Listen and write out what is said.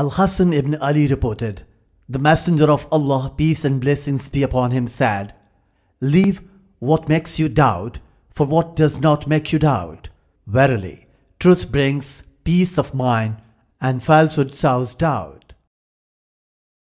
Al Hasan ibn Ali reported, The Messenger of Allah, peace and blessings be upon him, said, Leave what makes you doubt for what does not make you doubt. Verily, truth brings peace of mind and falsehood sows doubt.